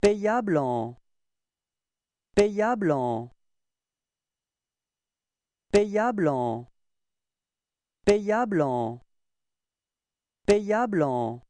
Payable en. Payable en. Payable en. Payable en. Payable en.